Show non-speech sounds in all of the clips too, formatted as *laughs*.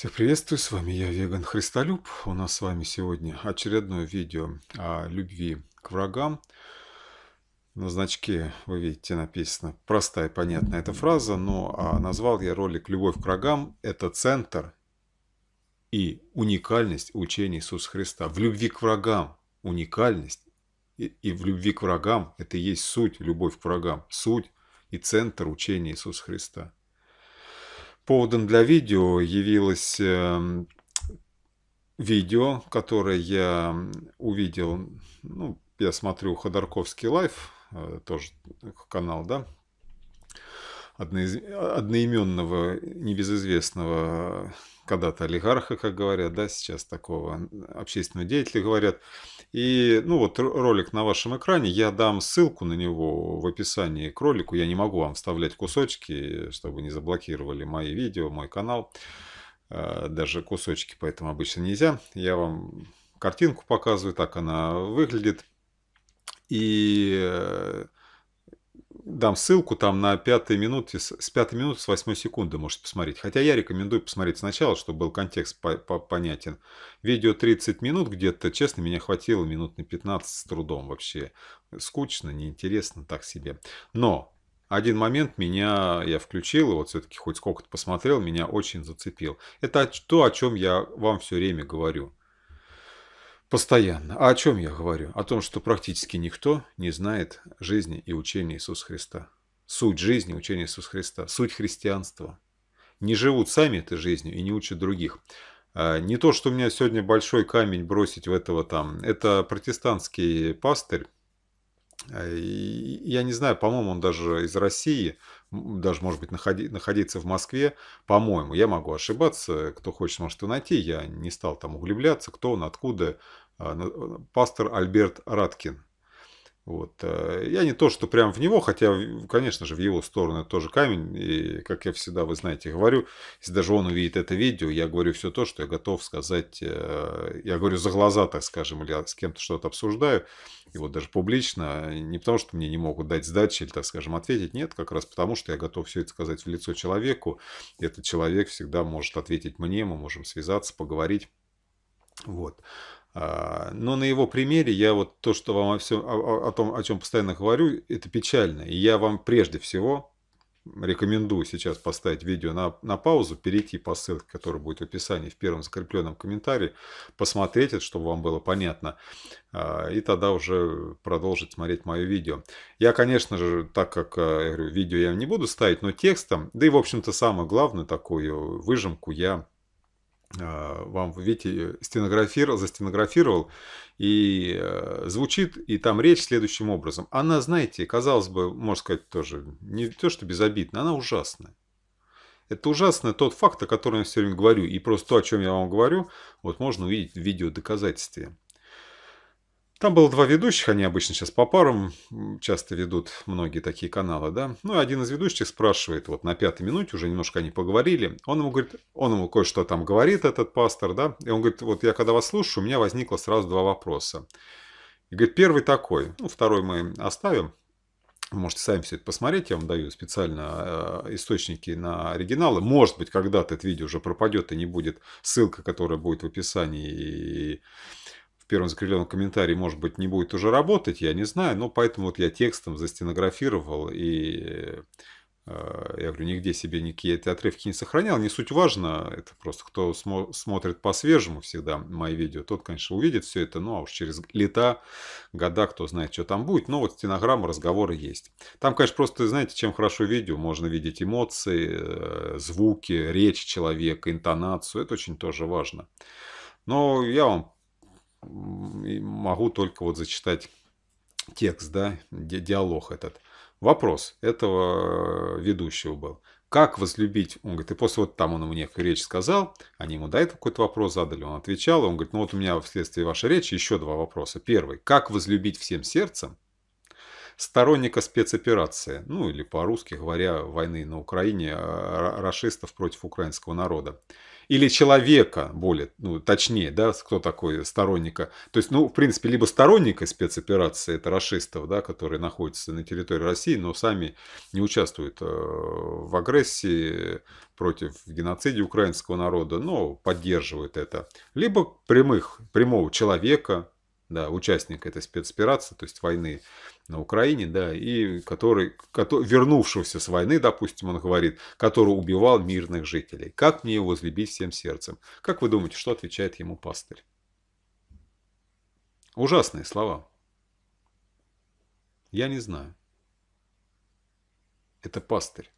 Всех приветствую, с вами я, Веган Христолюб. У нас с вами сегодня очередное видео о любви к врагам. На значке, вы видите, написано простая и понятная эта фраза, но а, назвал я ролик «Любовь к врагам» – это центр и уникальность учения Иисуса Христа. В любви к врагам уникальность, и, и в любви к врагам – это и есть суть, любовь к врагам, суть и центр учения Иисуса Христа – Поводом для видео явилось эм, видео, которое я увидел, ну, я смотрю Ходорковский лайф, э, тоже канал, да, одноименного небезызвестного когда-то олигарха, как говорят, да, сейчас такого общественного деятеля говорят. И, ну вот, ролик на вашем экране, я дам ссылку на него в описании к ролику, я не могу вам вставлять кусочки, чтобы не заблокировали мои видео, мой канал, а, даже кусочки, поэтому обычно нельзя. Я вам картинку показываю, так она выглядит. И э, Дам ссылку там на пятой минуте, с пятой минуты с восьмой секунды можете посмотреть. Хотя я рекомендую посмотреть сначала, чтобы был контекст по -по понятен. Видео 30 минут где-то, честно, меня хватило минут на 15 с трудом вообще. Скучно, неинтересно, так себе. Но один момент меня, я включил, вот все-таки хоть сколько-то посмотрел, меня очень зацепил. Это то, о чем я вам все время говорю. Постоянно. А о чем я говорю? О том, что практически никто не знает жизни и учения Иисуса Христа. Суть жизни учения Иисуса Христа. Суть христианства. Не живут сами этой жизнью и не учат других. А, не то, что у меня сегодня большой камень бросить в этого там. Это протестантский пастырь, Э, я не знаю, по-моему, он даже из России, даже, может быть, находи, находиться в Москве, по-моему. Я могу ошибаться, кто хочет, может и найти. Я не стал там углубляться, кто он, откуда. Э, э, пастор Альберт Раткин. Вот. Э, я не то, что прям в него, хотя, конечно же, в его сторону тоже камень. И, как я всегда, вы знаете, говорю, если даже он увидит это видео, я говорю все то, что я готов сказать. Э, я говорю за глаза, так скажем, или я с кем-то что-то обсуждаю. И вот даже публично. Не потому, что мне не могут дать сдачи или, так скажем, ответить. Нет, как раз потому, что я готов все это сказать в лицо человеку. И этот человек всегда может ответить мне, мы можем связаться, поговорить. Вот. А, но на его примере я вот то, что вам о, всем, о, о том, о чем постоянно говорю, это печально. И я вам прежде всего рекомендую сейчас поставить видео на, на паузу, перейти по ссылке, которая будет в описании, в первом закрепленном комментарии, посмотреть это, чтобы вам было понятно, а, и тогда уже продолжить смотреть мое видео. Я, конечно же, так как, а, я говорю, видео я не буду ставить, но текстом, да и, в общем-то, самое главное такую выжимку я а, вам, видите, стенографировал, застенографировал, и э, звучит, и там речь следующим образом. Она, знаете, казалось бы, можно сказать, тоже не то, что безобидная, она ужасная. Это ужасно тот факт, о котором я все время говорю, и просто то, о чем я вам говорю, вот можно увидеть в видео доказательстве. Там было два ведущих, они обычно сейчас по парам часто ведут многие такие каналы, да. Ну, и один из ведущих спрашивает, вот на пятой минуте уже немножко они поговорили, он ему говорит, он ему кое-что там говорит, этот пастор, да, и он говорит, вот я когда вас слушаю, у меня возникло сразу два вопроса. И говорит, первый такой, ну, второй мы оставим, вы можете сами все это посмотреть, я вам даю специально э, источники на оригиналы. Может быть, когда-то это видео уже пропадет и не будет ссылка, которая будет в описании и первом закрепленном комментарии, может быть, не будет уже работать, я не знаю, но поэтому вот я текстом застенографировал и э, я говорю, нигде себе никакие эти отрывки не сохранял. Не суть важно, это просто кто смо смотрит по-свежему всегда мои видео, тот, конечно, увидит все это, ну а уж через лета, года, кто знает, что там будет. Но вот стенограмма, разговора есть. Там, конечно, просто, знаете, чем хорошо видео, можно видеть эмоции, э, звуки, речь человека, интонацию. Это очень тоже важно. Но я вам и могу только вот зачитать текст, да, диалог этот. Вопрос этого э, ведущего был. Как возлюбить? Он говорит, и после вот там он мне речь сказал, они ему до этого какой-то вопрос задали, он отвечал, он говорит, ну вот у меня вследствие вашей речи еще два вопроса. Первый, как возлюбить всем сердцем сторонника спецоперации, ну или по-русски говоря, войны на Украине, э, расистов против украинского народа или человека, более, ну, точнее, да, кто такой сторонника. То есть, ну, в принципе, либо сторонника спецоперации, это расистов, да, которые находятся на территории России, но сами не участвуют э, в агрессии против геноцида украинского народа, но поддерживают это. Либо прямых, прямого человека, да, участника этой спецоперации, то есть войны на Украине, да, и который, который, вернувшегося с войны, допустим, он говорит, который убивал мирных жителей. Как мне его возлюбить всем сердцем? Как вы думаете, что отвечает ему пастырь? Ужасные слова. Я не знаю. Это пастырь.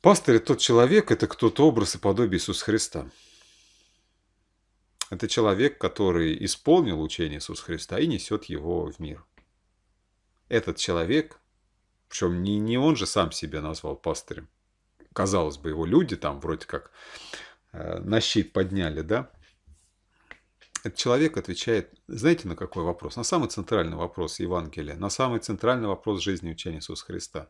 Пастырь – это тот человек, это кто-то образ и подобие Иисуса Христа. Это человек, который исполнил учение Иисуса Христа и несет его в мир этот человек, причем не, не он же сам себя назвал пастырем, казалось бы, его люди там вроде как э, на щит подняли, да, этот человек отвечает, знаете, на какой вопрос? На самый центральный вопрос Евангелия, на самый центральный вопрос жизни и учения Иисуса Христа.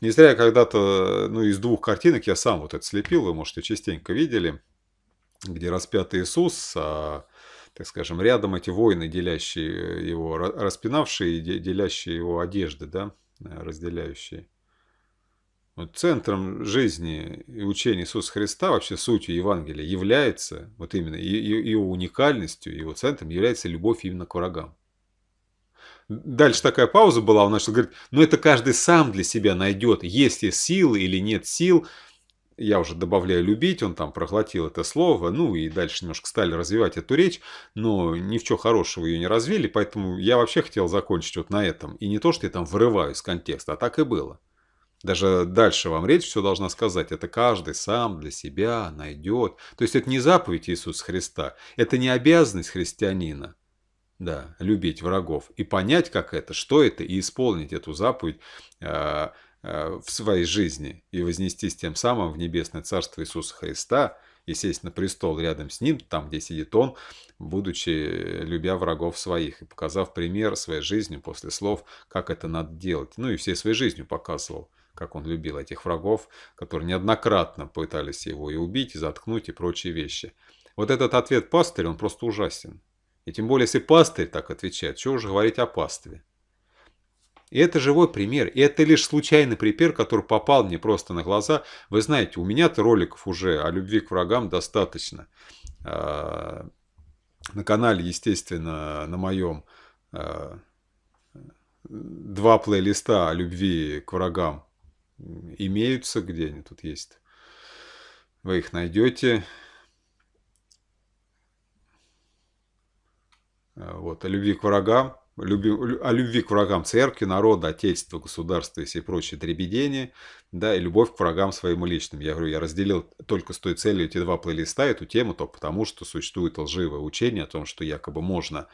Не зря я когда-то, ну, из двух картинок я сам вот это слепил, вы, может можете, частенько видели, где распятый Иисус, а так скажем, рядом эти войны, делящие э, его, распинавшие и делящие его одежды, да, э, разделяющие. Вот центром жизни и учения Иисуса Христа, вообще сутью Евангелия, является вот именно его уникальностью, его центром является любовь именно к врагам. Дальше такая пауза была, он начал говорить, ну это каждый сам для себя найдет, есть ли силы или нет сил, я уже добавляю «любить», он там проглотил это слово, ну и дальше немножко стали развивать эту речь, но ни в чего хорошего ее не развили, поэтому я вообще хотел закончить вот на этом. И не то, что я там вырываю из контекста, а так и было. Даже дальше вам речь все должна сказать. Это каждый сам для себя найдет. То есть это не заповедь Иисуса Христа. Это не обязанность христианина. Да, любить врагов. И понять, как это, что это, и исполнить эту заповедь, а, Э, в своей жизни и вознестись тем самым в небесное царство Иисуса Христа и сесть на престол рядом с ним, там, где сидит он, будучи любя врагов своих и показав пример своей жизнью после слов, как это надо делать. Ну и всей своей жизнью показывал, как он любил этих врагов, которые неоднократно пытались его и убить, и заткнуть, и прочие вещи. Вот этот ответ пастыря, он просто ужасен. И тем более, если пастырь так отвечает, что уже говорить о пастве? И это живой пример, и это лишь случайный пример, который попал мне просто на глаза. Вы знаете, у меня-то роликов уже о любви к врагам достаточно. А, на канале, естественно, на моем а, два плейлиста о любви к врагам имеются, где они тут есть. Вы их найдете. А, вот, о любви к врагам люби, о любви к врагам церкви, народа, отечества, государства и все прочие дребедения, да, и любовь к врагам своим личным. Я говорю, я разделил только с той целью эти два плейлиста, эту тему, то потому что существует лживое учение о том, что якобы можно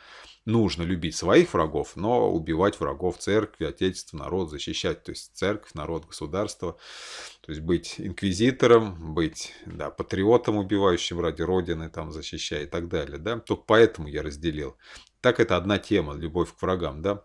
нужно любить своих врагов, но убивать врагов церкви, отечество, народ, защищать, то есть церковь, народ, государство, то есть быть инквизитором, быть да, патриотом, убивающим ради родины, там, защищая и так далее, да, только поэтому я разделил. Так это одна тема, любовь к врагам, да,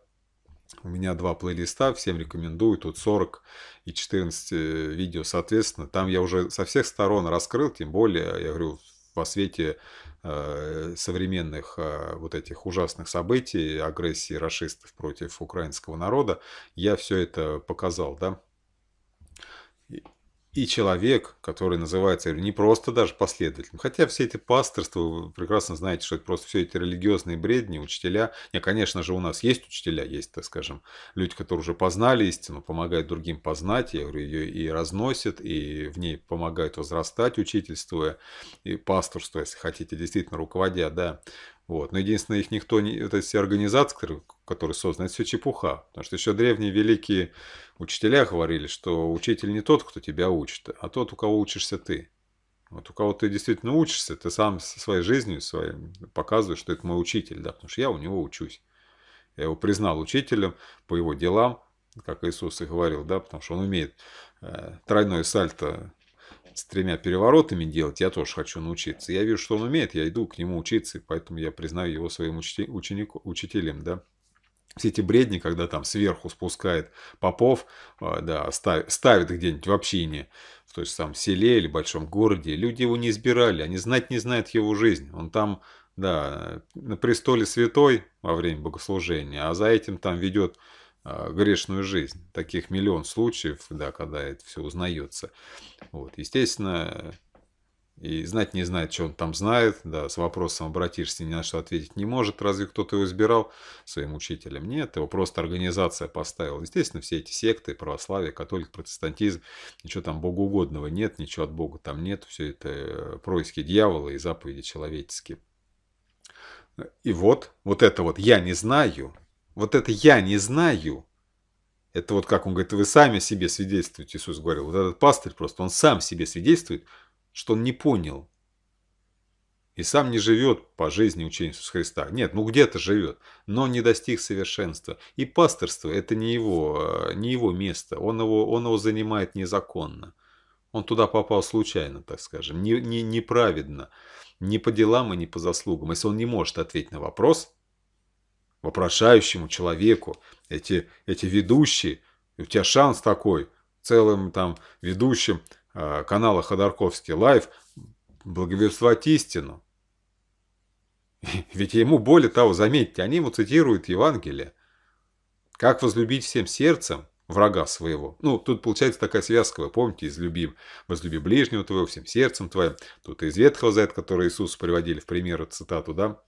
у меня два плейлиста, всем рекомендую, тут 40 и 14 э, видео, соответственно, там я уже со всех сторон раскрыл, тем более, я говорю, во свете э, современных э, вот этих ужасных событий, агрессии расистов против украинского народа, я все это показал, да. И человек, который называется не просто даже последователем, хотя все эти пасторства, вы прекрасно знаете, что это просто все эти религиозные бредни, учителя. Не, конечно же, у нас есть учителя, есть, так скажем, люди, которые уже познали истину, помогают другим познать, я говорю, ее и разносят, и в ней помогают возрастать, учительствуя, и пасторство, если хотите, действительно руководя, да. Вот. Но единственное, их никто не... Это все организации, которые созданы, это все чепуха. Потому что еще древние великие учителя говорили, что учитель не тот, кто тебя учит, а тот, у кого учишься ты. Вот у кого ты действительно учишься, ты сам со своей жизнью своим показываешь, что это мой учитель, да, потому что я у него учусь. Я его признал учителем по его делам, как Иисус и говорил, да, потому что он умеет э, тройное сальто с тремя переворотами делать, я тоже хочу научиться. Я вижу, что он умеет, я иду к нему учиться, и поэтому я признаю его своим учти, ученик, учителем, да все эти бредни, когда там сверху спускает попов, э, да, ставит, ставит где-нибудь в общине, в той же самом селе или большом городе. Люди его не избирали, они знать не знают его жизнь. Он там, да, на престоле святой во время богослужения, а за этим там ведет э, грешную жизнь. Таких миллион случаев, да, когда это все узнается. Вот. Естественно, и знать не знает, что он там знает, да, с вопросом обратишься, ни на что ответить не может, разве кто-то его избирал своим учителем? Нет, его просто организация поставила. Естественно, все эти секты, православие, католик, протестантизм, ничего там богоугодного нет, ничего от Бога там нет, все это э, происки дьявола и заповеди человеческие. И вот, вот это вот «я не знаю», вот это «я не знаю», это вот как он говорит, вы сами себе свидетельствуете, Иисус говорил. Вот этот пастырь просто, он сам себе свидетельствует, что он не понял. И сам не живет по жизни учения Иисуса Христа. Нет, ну где-то живет, но не достиг совершенства. И пасторство – это не его, э, не его место. Он его, он его занимает незаконно. Он туда попал случайно, так скажем, не, не, неправедно, не по делам и не по заслугам. Если он не может ответить на вопрос, вопрошающему человеку, эти, эти ведущие, у тебя шанс такой, целым там ведущим – Э, канала Ходорковский Лайв благовествовать истину. *laughs* Ведь ему, более того, заметьте, они ему цитируют Евангелие. Как возлюбить всем сердцем врага своего? Ну, тут получается такая связка, вы помните, из любим. Возлюби ближнего твоего всем сердцем твоим. Тут из Ветхого Завета, который Иисус приводили в пример, цитату, да?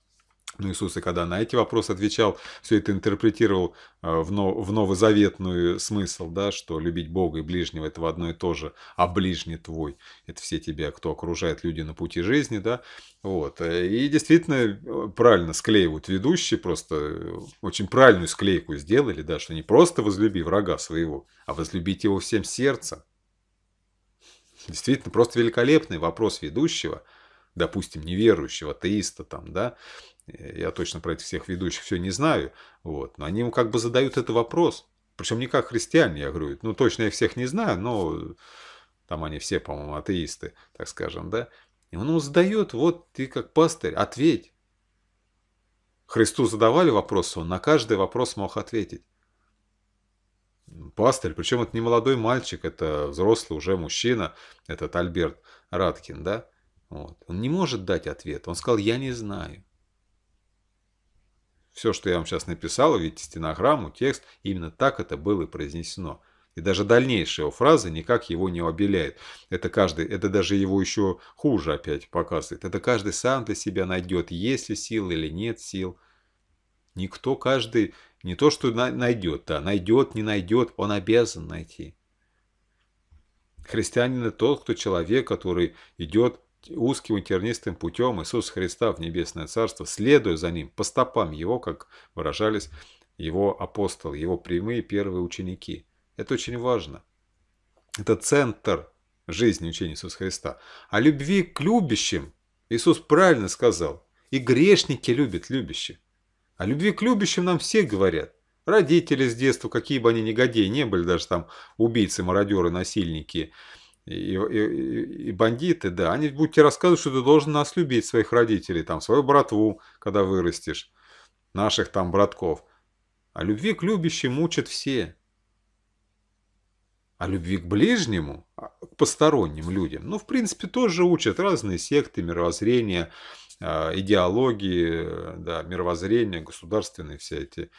но ну, Иисус и когда на эти вопросы отвечал, все это интерпретировал э, в, новозаветную смысл, да, что любить Бога и ближнего – это одно и то же, а ближний твой – это все тебя, кто окружает люди на пути жизни, да, вот. Э, и действительно э, правильно склеивают ведущие, просто очень правильную склейку сделали, да, что не просто возлюби врага своего, а возлюбить его всем сердцем. Действительно, просто великолепный вопрос ведущего – допустим, неверующего, атеиста там, да, я точно про этих всех ведущих все не знаю, вот, но они ему как бы задают этот вопрос, причем не как христиане, я говорю, ну точно я всех не знаю, но там они все, по-моему, атеисты, так скажем, да, и он ему задает, вот ты как пастырь, ответь. Христу задавали вопросы, он на каждый вопрос мог ответить. Пастырь, причем это не молодой мальчик, это взрослый уже мужчина, этот Альберт Радкин, да, вот. он не может дать ответ, он сказал, я не знаю. Все, что я вам сейчас написал, видите стенограмму, текст, именно так это было и произнесено. И даже дальнейшая его фраза никак его не обеляет. Это каждый, это даже его еще хуже опять показывает. Это каждый сам для себя найдет, есть ли сил или нет сил. Никто каждый, не то что найдет, да, найдет, не найдет, он обязан найти. Христианин – тот, кто человек, который идет узким и тернистым путем Иисуса Христа в Небесное Царство, следуя за Ним, по стопам Его, как выражались Его апостолы, Его прямые первые ученики. Это очень важно. Это центр жизни учения Иисуса Христа. О любви к любящим Иисус правильно сказал. И грешники любят любящих. О любви к любящим нам все говорят. Родители с детства, какие бы они негодяи не были, даже там убийцы, мародеры, насильники – и, и, и бандиты, да, они будут тебе рассказывать, что ты должен нас любить, своих родителей, там, свою братву, когда вырастешь, наших там братков. А любви к любящим учат все. А любви к ближнему, а, к посторонним людям, ну, в принципе, тоже учат разные секты, мировоззрения, а, идеологии, да, мировоззрения, государственные все эти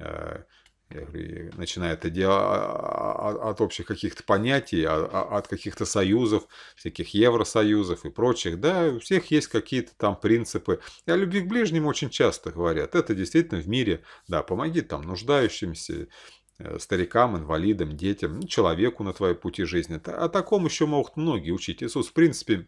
а, я говорю, начиная это дело от общих каких-то понятий, от каких-то союзов, всяких евросоюзов и прочих. Да, у всех есть какие-то там принципы. И о любви к ближнему очень часто говорят. Это действительно в мире, да, помоги там нуждающимся, э, старикам, инвалидам, детям, человеку на твоей пути жизни. О таком еще могут многие учить. Иисус, в принципе,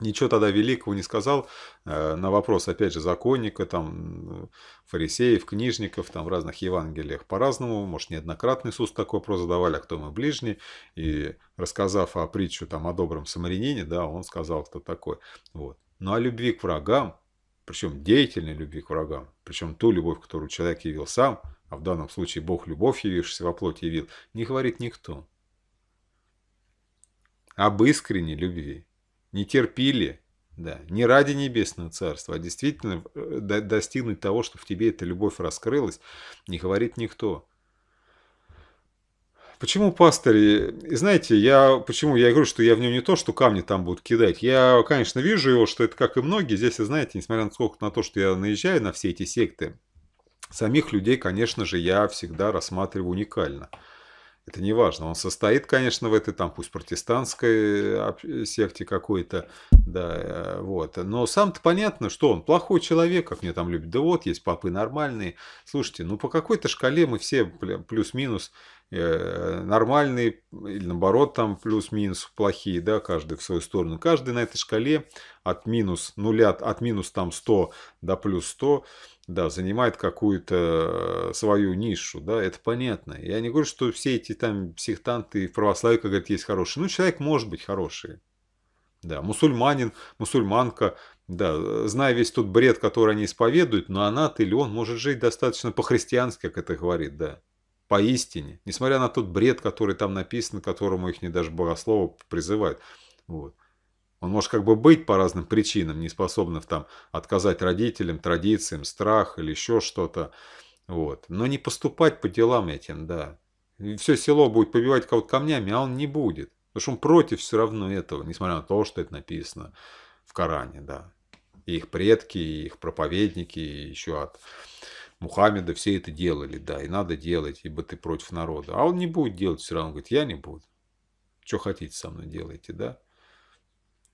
Ничего тогда великого не сказал э, на вопрос, опять же, законника, там, фарисеев, книжников, там, в разных Евангелиях по-разному. Может, неоднократно Иисус такой вопрос задавали, а кто мы ближний? И рассказав о притчу там, о добром самарянине, да, он сказал, кто такой. Вот. Ну, а любви к врагам, причем деятельной любви к врагам, причем ту любовь, которую человек явил сам, а в данном случае Бог любовь, явившийся во плоти, явил, не говорит никто. Об искренней любви не терпили, да, не ради небесного царства, а действительно э, достигнуть того, что в тебе эта любовь раскрылась, не говорит никто. Почему пастыри, знаете, я, почему я говорю, что я в нем не то, что камни там будут кидать. Я, конечно, вижу его, что это как и многие. Здесь, знаете, несмотря на, сколько, на то, что я наезжаю на все эти секты, самих людей, конечно же, я всегда рассматриваю уникально. Это не важно. Он состоит, конечно, в этой там, пусть протестантской э, э, секте какой-то, да, э, вот. Но сам-то понятно, что он плохой человек, как мне там любят. Да вот, есть папы нормальные. Слушайте, ну по какой-то шкале мы все плюс-минус нормальные, или наоборот, там плюс-минус плохие, да, каждый в свою сторону. Каждый на этой шкале от минус нуля, от минус там 100 до плюс 100 да, занимает какую-то э, свою нишу, да, это понятно. Я не говорю, что все эти там сектанты в православии, как говорят, есть хорошие. Ну, человек может быть хороший. Да, мусульманин, мусульманка, да, э, зная весь тот бред, который они исповедуют, но она ты или он может жить достаточно по-христиански, как это говорит, да, поистине. Несмотря на тот бред, который там написан, которому их не даже богослово призывает. Вот. Он может как бы быть по разным причинам, не способным там отказать родителям, традициям, страх или еще что-то. Вот. Но не поступать по делам этим, да. И все село будет побивать кого-то камнями, а он не будет. Потому что он против все равно этого, несмотря на то, что это написано в Коране, да. И их предки, и их проповедники, и еще от Мухаммеда все это делали, да, и надо делать, ибо ты против народа. А он не будет делать все равно, он говорит, я не буду. Что хотите со мной делайте, да.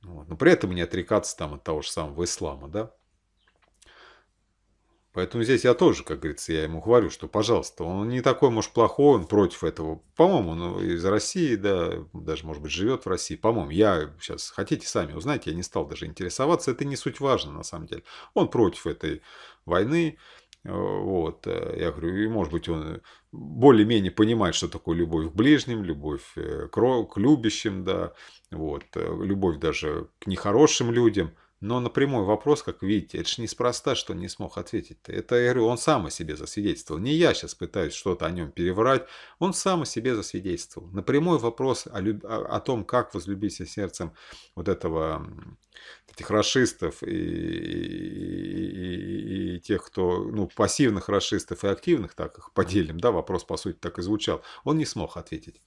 Ну вот. Но при этом не отрекаться там от того же самого ислама, да. Поэтому здесь я тоже, как говорится, я ему говорю, что, пожалуйста, он не такой, может, плохой, он против этого. По-моему, он из России, да, даже, может быть, живет в России. По-моему, я сейчас, хотите сами узнать, я не стал даже интересоваться, это не суть важно, на самом деле. Он против этой войны, Э, вот, э, я говорю, и может быть он более-менее понимает, что такое любовь к ближним, любовь э, к любящим, да, вот, любовь даже к нехорошим людям – но на прямой вопрос, как видите, это ж неспроста, что не смог ответить-то. Это я говорю, он сам о себе засвидетельствовал. Не я сейчас пытаюсь что-то о нем переврать. Он сам о себе засвидетельствовал. На прямой вопрос о, люб... о том, как возлюбить сердцем вот этого этих расистов и, и, и, и тех, кто, ну, пассивных расистов и активных, так их поделим, да, вопрос, по сути, так и звучал, он не смог ответить.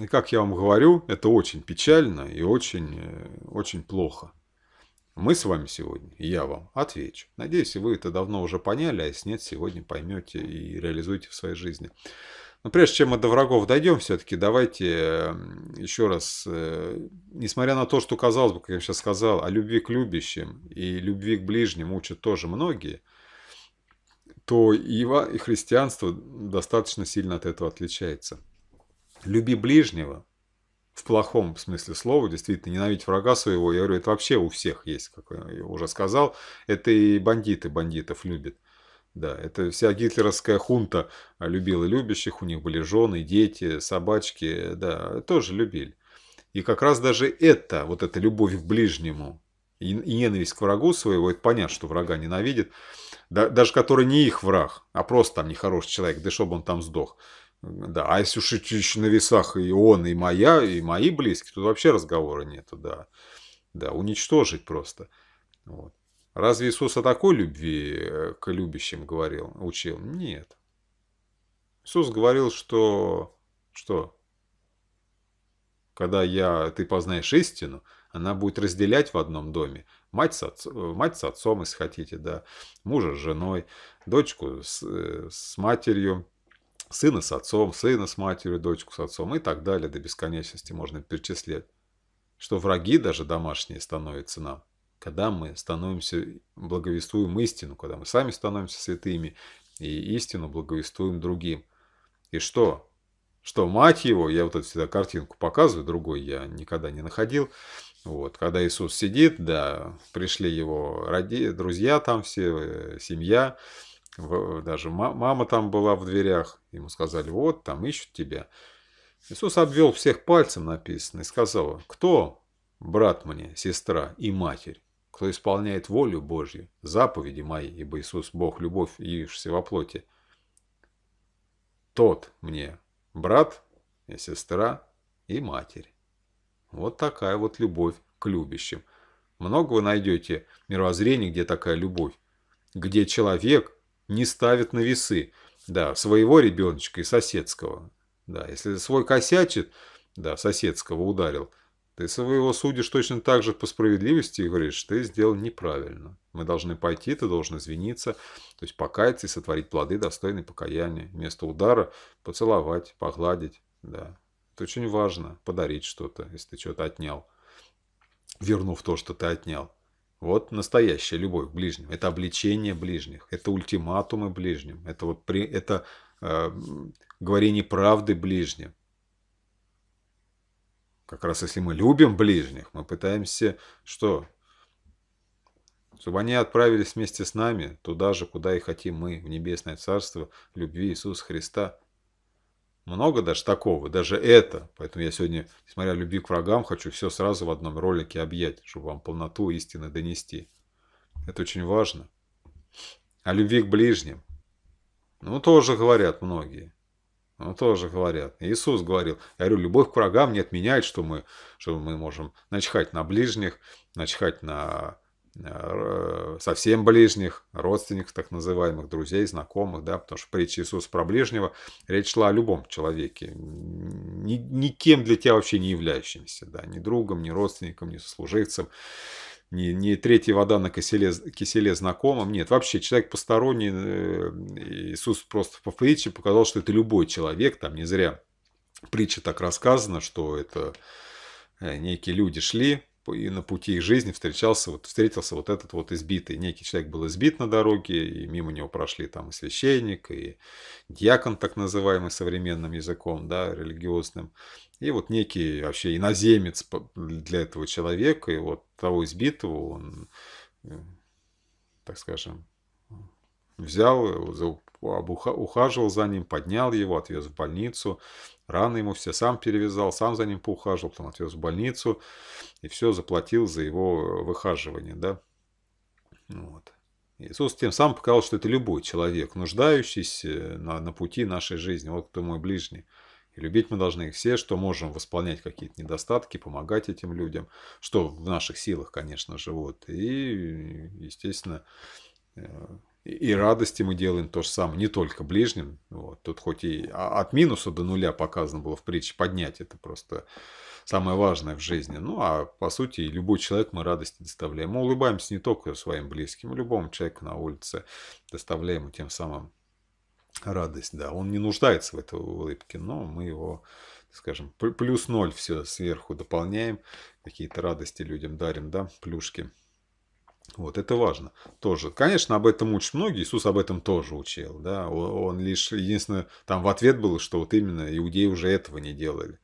И как я вам говорю, это очень печально и очень, э, очень плохо. Мы с вами сегодня, и я вам отвечу. Надеюсь, вы это давно уже поняли, а если нет, сегодня поймете и реализуете в своей жизни. Но прежде чем мы до врагов дойдем, все-таки давайте э, еще раз, э, несмотря на то, что, казалось бы, как я сейчас сказал, о любви к любящим и любви к ближним учат тоже многие, то и христианство достаточно сильно от этого отличается люби ближнего, в плохом смысле слова, действительно, ненавидь врага своего, я говорю, это вообще у всех есть, как я уже сказал, это и бандиты бандитов любят. Да, это вся гитлеровская хунта любила любящих, у них были жены, дети, собачки, да, тоже любили. И как раз даже это, вот эта любовь к ближнему и, и ненависть к врагу своего, это понятно, что врага ненавидит, да, даже который не их враг, а просто там нехороший человек, да чтобы он там сдох – да, а если уж еще на весах и он, и моя, и мои близкие, тут вообще разговора нету, да. Да, уничтожить просто. Вот. Разве Иисус о такой любви э, к любящим говорил, учил? Нет. Иисус говорил, что... Что? Когда я, ты познаешь истину, она будет разделять в одном доме. Мать с, отцом, мать с отцом, если хотите, да. Мужа с женой, дочку с, э, с матерью, сына с отцом, сына с матерью, дочку с отцом и так далее до бесконечности можно перечислять, что враги даже домашние становятся нам, когда мы становимся, благовествуем истину, когда мы сами становимся святыми и истину благовествуем другим. И что? Что мать его, я вот эту всегда картинку показываю, другой я никогда не находил, вот, когда Иисус сидит, да, пришли его роди, друзья там все, э, семья, даже мама там была в дверях. Ему сказали, вот, там ищут тебя. Иисус обвел всех пальцем, написано, и сказал, кто брат мне, сестра и матерь, кто исполняет волю Божью, заповеди мои, ибо Иисус Бог, любовь, явившийся во плоти, тот мне брат и сестра и матерь. Вот такая вот любовь к любящим. Много вы найдете мировоззрений, где такая любовь, где человек не ставит на весы. Да, своего ребеночка и соседского. Да, если свой косячит, да, соседского ударил, ты своего судишь точно так же по справедливости и говоришь, ты сделал неправильно. Мы должны пойти, ты должен извиниться, то есть покаяться и сотворить плоды, достойные покаяния. Вместо удара поцеловать, погладить, да. Это очень важно, подарить что-то, если ты что-то отнял, вернув то, что ты отнял. Вот настоящая любовь к ближним. Это обличение ближних, это ультиматумы ближним, это, вот при, это э, говорение правды ближним. Как раз если мы любим ближних, мы пытаемся что? Чтобы они отправились вместе с нами туда же, куда и хотим мы, в небесное царство любви Иисуса Христа – много даже такого, даже это. Поэтому я сегодня, несмотря на любви к врагам, хочу все сразу в одном ролике объять, чтобы вам полноту истины донести. Это очень важно. О любви к ближним. Ну, тоже говорят многие. Ну, тоже говорят. Иисус говорил, я говорю, любовь к врагам не отменяет, что мы, что мы можем начхать на ближних, начхать на Э, совсем ближних, родственников, так называемых, друзей, знакомых, да, потому что притча Иисуса про ближнего, речь шла о любом человеке, ни, никем для тебя вообще не являющимся, да, ни другом, ни родственником, ни сослуживцем, ни, ни третья вода на киселе, киселе знакомым, нет, вообще человек посторонний, э, Иисус просто по притче показал, что это любой человек, там не зря притча так рассказана, что это э, некие люди шли, и на пути их жизни встречался вот, встретился вот этот вот избитый. Некий человек был избит на дороге, и мимо него прошли там и священник, и дьякон, так называемый современным языком, да, религиозным. И вот некий вообще иноземец для этого человека, и вот того избитого он, э, так скажем, взял, ухаживал за ним, поднял его, отвез в больницу. Раны ему все сам перевязал, сам за ним поухаживал, потом отвез в больницу и все заплатил за его э, выхаживание, да. Вот. Иисус тем самым показал, что это любой человек, нуждающийся э, на, на пути нашей жизни. Вот кто мой ближний. И любить мы должны их все, что можем восполнять какие-то недостатки, помогать этим людям, что в наших силах, конечно же. Вот. И, э, естественно, и радости мы делаем то же самое, не только ближним. Вот. Тут хоть и от минуса до нуля показано было в притче поднять, это просто самое важное в жизни. Ну, а по сути, любой человек мы радости доставляем. Мы улыбаемся не только своим близким, любому человеку на улице доставляем тем самым радость. Да, он не нуждается в этой улыбке, но мы его, скажем, плюс ноль все сверху дополняем, какие-то радости людям дарим, да, плюшки. Вот, это важно тоже. Конечно, об этом учат многие, Иисус об этом тоже учил. Да? Он лишь, единственное, там в ответ было, что вот именно иудеи уже этого не делали.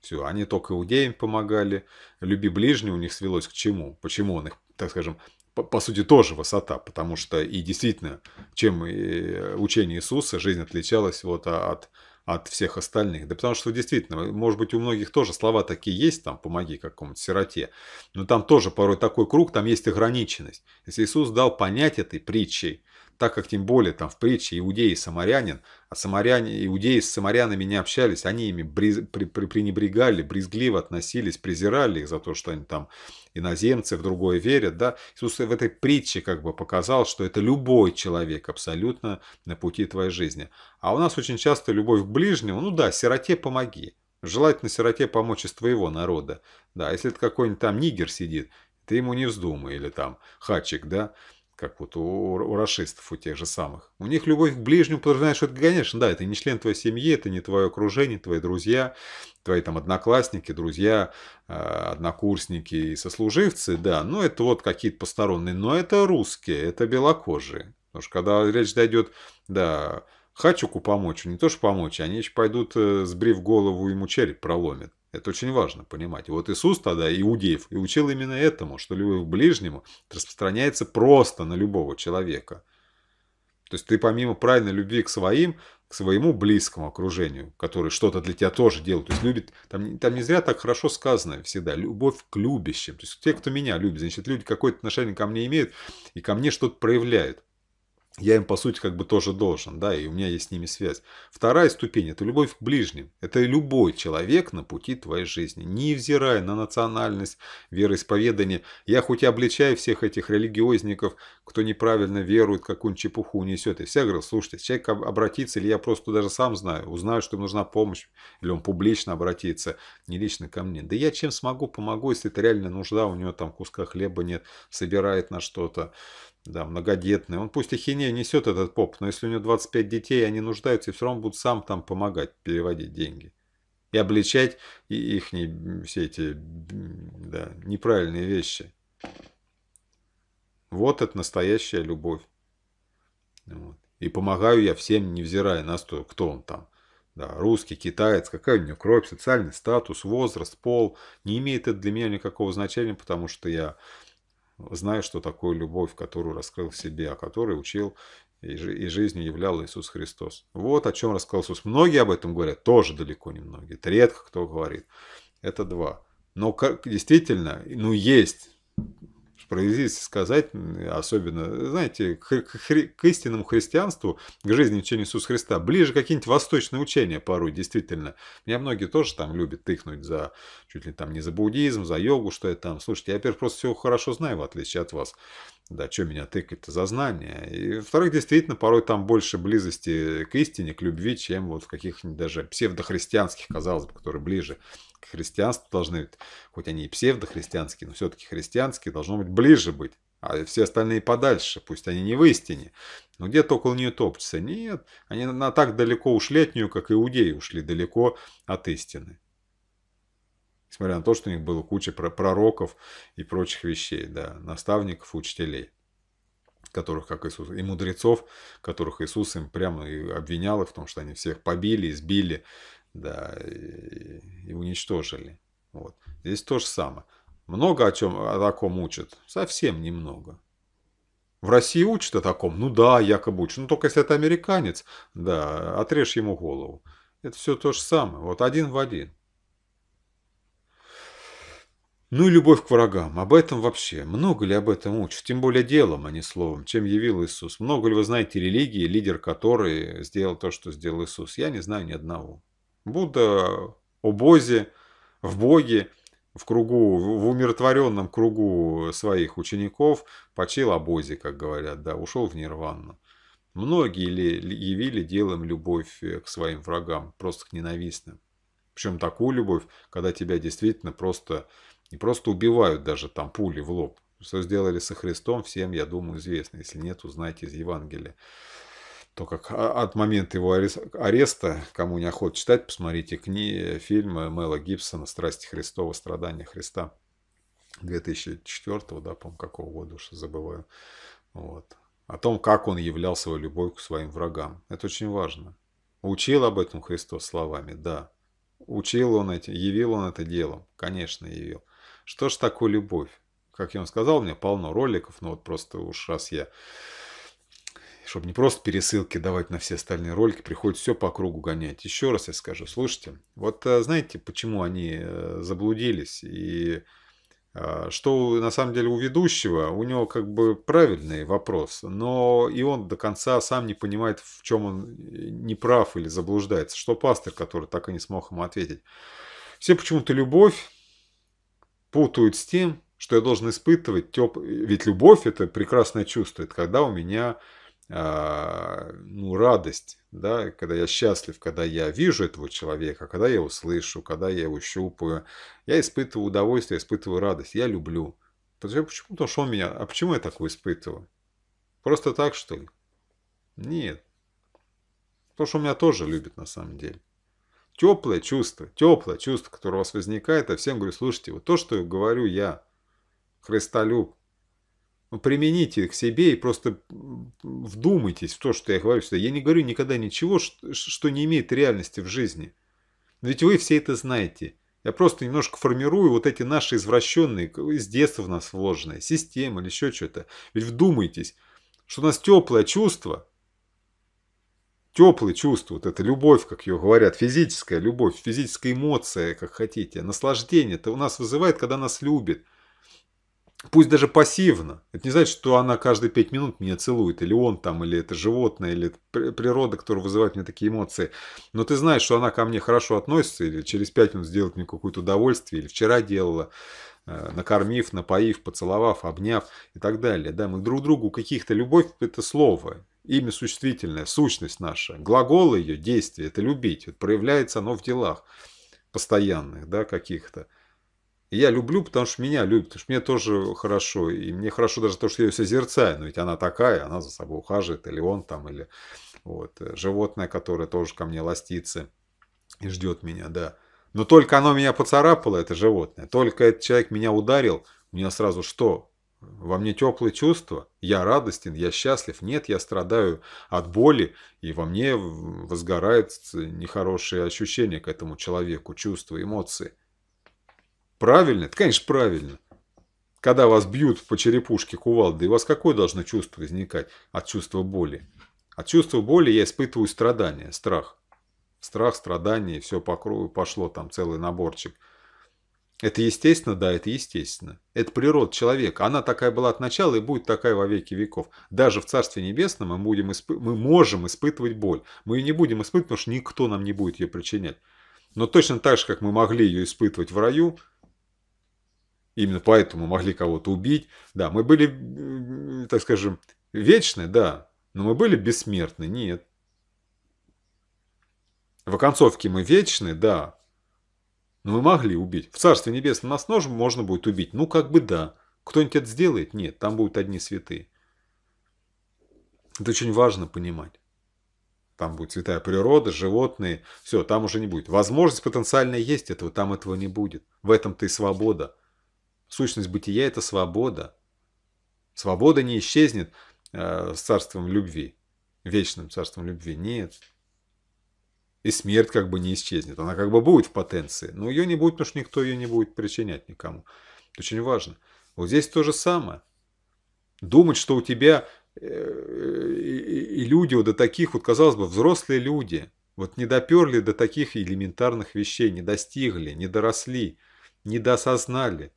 Все, они только иудеям помогали. Люби ближнего у них свелось к чему? Почему он их, так скажем, по, по сути, тоже высота, потому что и действительно, чем э, учение Иисуса, жизнь отличалась вот от от всех остальных. Да потому что действительно, может быть, у многих тоже слова такие есть, там, помоги какому-то сироте, но там тоже порой такой круг, там есть ограниченность. То Иисус дал понять этой притчей, так как тем более там в притче иудеи и самарянин, а самаряне, иудеи с самарянами не общались, они ими бриз, при, при, пренебрегали, брезгливо относились, презирали их за то, что они там иноземцы в другое верят. Да? Иисус в этой притче как бы показал, что это любой человек абсолютно на пути твоей жизни. А у нас очень часто любовь к ближнему, ну да, сироте помоги. Желательно сироте помочь из твоего народа. Да, если это какой-нибудь там нигер сидит, ты ему не вздумай, или там хачик, да, как вот у, у расистов, у тех же самых. У них любовь к ближнему подразумевает, что это, конечно, да, это не член твоей семьи, это не твое окружение, твои друзья, твои там одноклассники, друзья, э, однокурсники и сослуживцы, да, ну это вот какие-то посторонние, но это русские, это белокожие. Потому что когда речь дойдет, да, Хачуку помочь, не то что помочь, они еще пойдут, э, сбрив голову, ему череп проломят. Это очень важно понимать. вот Иисус тогда иудеев и учил именно этому, что любовь к ближнему распространяется просто на любого человека. То есть ты помимо правильной любви к своим, к своему близкому окружению, который что-то для тебя тоже делает, то есть любит, там, там не зря так хорошо сказано всегда, любовь к любящим. То есть те, кто меня любит, значит, люди какое-то отношение ко мне имеют и ко мне что-то проявляют я им, по сути, как бы тоже должен, да, и у меня есть с ними связь. Вторая ступень – это любовь к ближним. Это любой человек на пути твоей жизни, невзирая на национальность, вероисповедание. Я хоть и обличаю всех этих религиозников, кто неправильно верует, какую-нибудь чепуху несет. И все говорят, слушайте, человек обратится, или я просто даже сам знаю, узнаю, что ему нужна помощь, или он публично обратится, не лично ко мне. Да я чем смогу, помогу, если это реально нужда, у него там куска хлеба нет, собирает на что-то да, многодетный. Он пусть и хинею несет этот поп, но если у него 25 детей, они нуждаются, и все равно будут сам там помогать переводить деньги. И обличать и их все эти да, неправильные вещи. Вот это настоящая любовь. Вот. И помогаю я всем, невзирая на то, кто он там. Да, русский, китаец, какая у него кровь, социальный статус, возраст, пол. Не имеет это для меня никакого значения, потому что я зная, что такое любовь, которую раскрыл в себе, о а которой учил и, жизнью являл Иисус Христос. Вот о чем рассказал Иисус. Многие об этом говорят, тоже далеко не многие. Это редко кто говорит. Это два. Но как, действительно, ну есть произвести сказать, особенно, знаете, к, к, к истинному христианству, к жизни учения Иисуса Христа, ближе какие-нибудь восточные учения порой, действительно. Меня многие тоже там любят тыкнуть за, чуть ли там не за буддизм, за йогу, что это там. Слушайте, я, во-первых, просто все хорошо знаю, в отличие от вас. Да, что меня тыкать-то за знания? И, во-вторых, действительно, порой там больше близости к истине, к любви, чем вот в каких-нибудь даже псевдохристианских, казалось бы, которые ближе к христианству должны, хоть они и псевдохристианские, но все-таки христианские должно быть ближе быть, а все остальные подальше, пусть они не в истине. Но где-то около нее топчутся. Нет, они на так далеко ушли от нее, как иудеи ушли далеко от истины. Несмотря на то, что у них было куча пророков и прочих вещей, да, наставников, учителей которых, как Иисус, и мудрецов, которых Иисус им прямо и обвинял их в том, что они всех побили, избили, да, и, и уничтожили. Вот. Здесь то же самое. Много о чем, о таком учат? Совсем немного. В России учат о таком? Ну да, якобы учат. Ну только если это американец, да, отрежь ему голову. Это все то же самое. Вот один в один. Ну и любовь к врагам. Об этом вообще. Много ли об этом учат? Тем более делом, а не словом. Чем явил Иисус? Много ли вы знаете религии, лидер которой сделал то, что сделал Иисус? Я не знаю ни одного. Будда о Бозе, в Боге, в кругу, в умиротворенном кругу своих учеников почил о Бозе, как говорят, да, ушел в нирвану. Многие ли явили делом любовь э, к своим врагам, просто к ненавистным. Причем такую любовь, когда тебя действительно просто не просто убивают даже там пули в лоб. Что сделали со Христом, всем, я думаю, известно. Если нет, узнайте из Евангелия. То, как от момента его ареста, кому не охота читать, посмотрите книги, фильмы Мела Гибсона «Страсти Христова. Страдания Христа». 2004, да, по-моему, какого года уже забываю. Вот. О том, как он являл свою любовь к своим врагам. Это очень важно. Учил об этом Христос словами, да. Учил он этим, явил он это делом, конечно, явил. Что ж такое любовь? Как я вам сказал, у меня полно роликов, но ну, вот просто уж раз я чтобы не просто пересылки давать на все остальные ролики, приходится все по кругу гонять. Еще раз я скажу, слушайте, вот э, знаете, почему они э, заблудились и а, что на самом деле у ведущего, у него как бы правильный вопрос, но и он до конца сам не понимает, в чем он э, не прав или заблуждается, что пастор, который так и не смог ему ответить. Все почему-то любовь, путают с тем, что я должен испытывать теп... Ведь любовь это прекрасное чувство, это когда у меня э, ну, радость, да, когда я счастлив, когда я вижу этого человека, когда я его слышу, когда я его щупаю, я испытываю удовольствие, я испытываю радость, я люблю. А почему? Потому что он меня... А почему я такое испытываю? Просто так, что ли? Нет. Потому что он меня тоже любит на самом деле теплое чувство, теплое чувство, которое у вас возникает, а всем говорю, слушайте, вот то, что говорю я, христолюб, ну, примените к себе и просто вдумайтесь в то, что я говорю сюда. Я не говорю никогда ничего, что не имеет реальности в жизни. Ведь вы все это знаете. Я просто немножко формирую вот эти наши извращенные, из детства в нас вложенные, системы или еще что-то. Ведь вдумайтесь, что у нас теплое чувство – теплые чувства, вот это любовь, как ее говорят, физическая любовь, физическая эмоция, как хотите, наслаждение, это у нас вызывает, когда нас любит. Пусть даже пассивно. Это не значит, что она каждые пять минут меня целует, или он там, или это животное, или это природа, которая вызывает мне такие эмоции. Но ты знаешь, что она ко мне хорошо относится, или через пять минут сделает мне какое-то удовольствие, или вчера делала э, накормив, напоив, поцеловав, обняв и так далее. Да, мы друг другу каких-то любовь это слово, имя существительное, сущность наша, глагол ее, действие – это любить. Вот проявляется оно в делах постоянных, да, каких-то. я люблю, потому что меня любят, потому что мне тоже хорошо. И мне хорошо даже то, что я ее созерцаю. Но ведь она такая, она за собой ухаживает, или он там, или вот, э, животное, которое тоже ко мне ластится и ждет меня, да. Но только оно меня поцарапало, это животное, только этот человек меня ударил, у меня сразу что? Во мне теплые чувства, я радостен, я счастлив, нет, я страдаю от боли, и во мне возгорают нехорошие ощущения к этому человеку, чувства, эмоции. Правильно? Это, конечно, правильно. Когда вас бьют по черепушке кувалды, у вас какое должно чувство возникать от чувства боли? От чувства боли я испытываю страдания, страх. Страх, страдания, все по кругу пошло, там целый наборчик – это естественно, да, это естественно. Это природа человека. Она такая была от начала и будет такая во веки веков. Даже в Царстве Небесном мы, будем испы... мы можем испытывать боль. Мы ее не будем испытывать, потому что никто нам не будет ее причинять. Но точно так же, как мы могли ее испытывать в раю, именно поэтому могли кого-то убить, да, мы были, так скажем, вечны, да, но мы были бессмертны, нет. В оконцовке мы вечны, да, ну вы могли убить. В Царстве Небесном нас ножом можно будет убить. Ну, как бы да. Кто-нибудь это сделает? Нет, там будут одни святые. Это очень важно понимать. Там будет святая природа, животные. Все, там уже не будет. Возможность потенциальная есть этого, там этого не будет. В этом-то и свобода. Сущность бытия – это свобода. Свобода не исчезнет э, с царством любви, вечным царством любви. Нет и смерть как бы не исчезнет. Она как бы будет в потенции, но ее не будет, потому что никто ее не будет причинять никому. Это очень важно. Вот здесь то же самое. Думать, что у тебя э, и люди вот до таких, вот казалось бы, взрослые люди, вот не доперли до таких элементарных вещей, не достигли, не доросли, не досознали.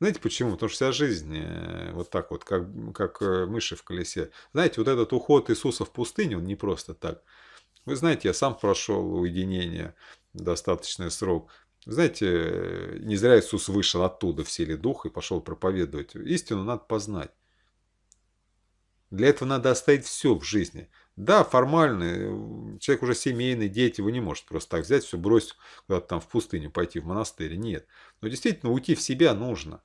Знаете почему? Потому что вся жизнь э, вот так вот, как, как э, мыши в колесе. Знаете, вот этот уход Иисуса в пустыню, он не просто так. Вы знаете, я сам прошел уединение достаточный срок. Знаете, э, не зря Иисус вышел оттуда в силе духа и пошел проповедовать. Истину надо познать. Для этого надо оставить все в жизни. Да, формально, э, человек уже семейный, дети, вы не можете просто так взять, все бросить куда-то там в пустыню, пойти в монастырь. Нет. Но действительно, уйти в себя нужно.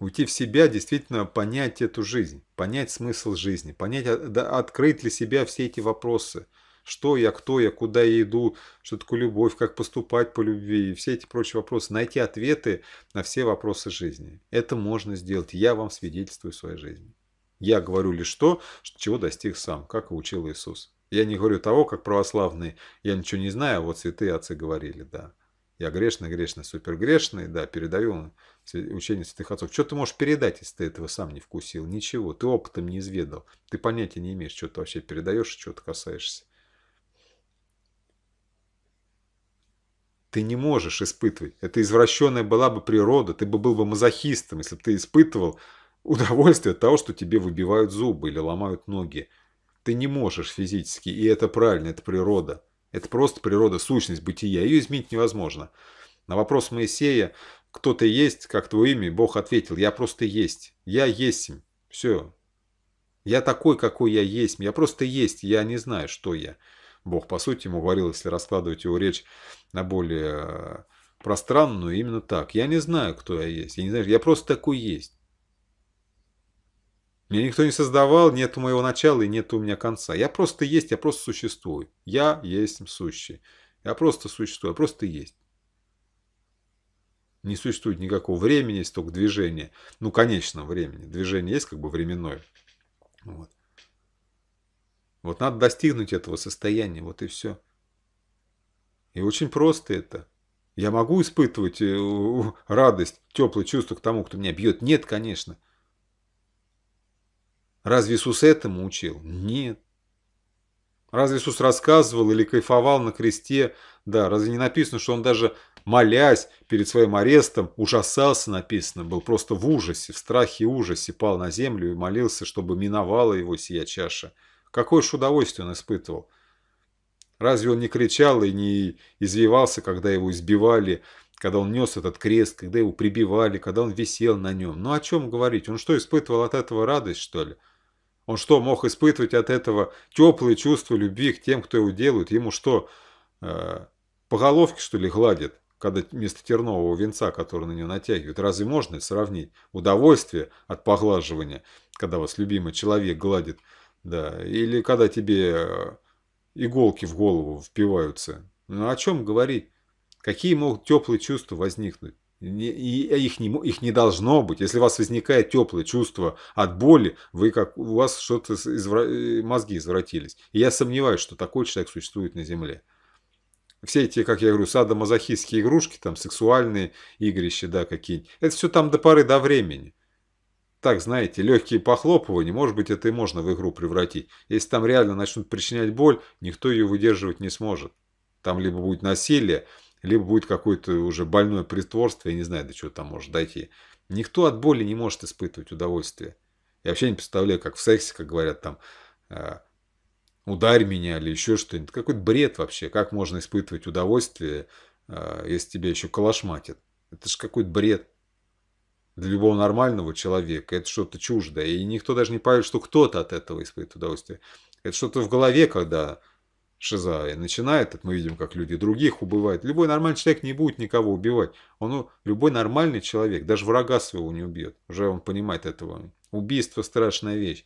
Уйти в себя, действительно понять эту жизнь, понять смысл жизни, понять, а, открыть для себя все эти вопросы. Что я, кто я, куда я иду, что такое любовь, как поступать по любви и все эти прочие вопросы. Найти ответы на все вопросы жизни. Это можно сделать. Я вам свидетельствую своей жизни. Я говорю лишь то, чего достиг сам, как учил Иисус. Я не говорю того, как православные, я ничего не знаю, а вот святые отцы говорили, да. Я грешный, грешный, супергрешный, да, передаю учение святых отцов. Что ты можешь передать, если ты этого сам не вкусил? Ничего, ты опытом не изведал, ты понятия не имеешь, что ты вообще передаешь, что ты касаешься. Ты не можешь испытывать. Это извращенная была бы природа, ты бы был бы мазохистом, если бы ты испытывал удовольствие от того, что тебе выбивают зубы или ломают ноги. Ты не можешь физически, и это правильно, это природа. Это просто природа, сущность бытия. Ее изменить невозможно. На вопрос Моисея, кто ты есть, как твое имя, Бог ответил, я просто есть. Я есть. Все. Я такой, какой я есть. Я просто есть. Я не знаю, что я. Бог, по сути, ему говорил, если раскладывать его речь на более пространную, именно так. Я не знаю, кто я есть. Я не знаю, я просто такой есть. Меня никто не создавал, нет моего начала и нет у меня конца. Я просто есть, я просто существую. Я есть сущий. Я просто существую, я просто есть. Не существует никакого времени, есть только движение. Ну, конечно, времени. Движение есть как бы временное. Вот. вот надо достигнуть этого состояния, вот и все. И очень просто это. Я могу испытывать э, радость, теплые чувства к тому, кто меня бьет? Нет, конечно. Разве Иисус этому учил? Нет. Разве Иисус рассказывал или кайфовал на кресте? Да, разве не написано, что он даже молясь перед своим арестом, ужасался, написано, был просто в ужасе, в страхе и ужасе, пал на землю и молился, чтобы миновала его сия чаша. Какое ж удовольствие он испытывал. Разве он не кричал и не извивался, когда его избивали, когда он нес этот крест, когда его прибивали, когда он висел на нем? Ну о чем говорить? Он что, испытывал от этого радость, что ли? Он что, мог испытывать от этого теплые чувства любви к тем, кто его делают? Ему что, э, по головке, что ли, гладят, когда вместо тернового венца, который на него натягивают? Разве можно сравнить удовольствие от поглаживания, когда вас любимый человек гладит, да, или когда тебе э, иголки в голову впиваются? Ну о чем говорить? Какие могут теплые чувства возникнуть? и а их не, их не должно быть. Если у вас возникает теплое чувство от боли, вы как, у вас что-то извра... Э, мозги извратились. И я сомневаюсь, что такой человек существует на Земле. Все эти, как я говорю, садомазохистские игрушки, там сексуальные игрища, да, какие-нибудь. Это все там до поры до времени. Так, знаете, легкие похлопывания, может быть, это и можно в игру превратить. Если там реально начнут причинять боль, никто ее выдерживать не сможет. Там либо будет насилие, либо будет какое-то уже больное притворство, я не знаю, до чего там может дойти. Никто от боли не может испытывать удовольствие. Я вообще не представляю, как в сексе, как говорят там, э, ударь меня или еще что-нибудь. Какой-то бред вообще. Как можно испытывать удовольствие, э, если тебя еще калашматят? Это же какой-то бред. Для любого нормального человека это что-то чуждое. И никто даже не поверит, что кто-то от этого испытывает удовольствие. Это что-то в голове, когда шиза и начинает, это мы видим, как люди других убивают. Любой нормальный человек не будет никого убивать. Он, ну, любой нормальный человек, даже врага своего не убьет. Уже он понимает этого. Убийство – страшная вещь.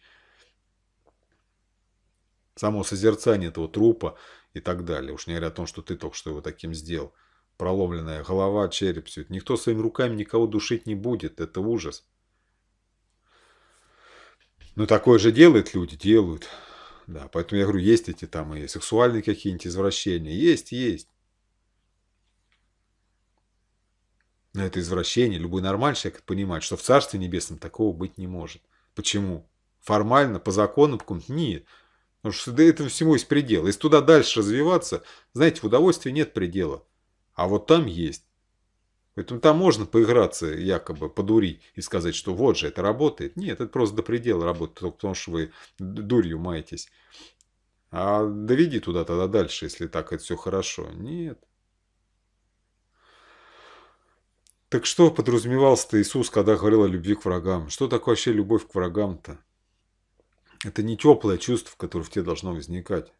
Само созерцание этого трупа и так далее. Уж не говоря о том, что ты только что его таким сделал. Проломленная голова, череп, все это. Никто своими руками никого душить не будет. Это ужас. Но ну, такое же делают люди, делают да. Поэтому я говорю, есть эти там и сексуальные какие-нибудь извращения. Есть, есть. Но это извращение. Любой нормальный человек понимает, что в Царстве Небесном такого быть не может. Почему? Формально, по закону, по какому-то? Нет. Потому что этому всему есть предел. Если туда дальше развиваться, знаете, в удовольствии нет предела. А вот там есть. Поэтому там можно поиграться, якобы подурить и сказать, что вот же это работает. Нет, это просто до предела работает, только потому что вы дурью маетесь. А доведи туда тогда дальше, если так это все хорошо. Нет. Так что подразумевался-то Иисус, когда говорил о любви к врагам? Что такое вообще любовь к врагам-то? Это не теплое чувство, которое в тебе должно возникать.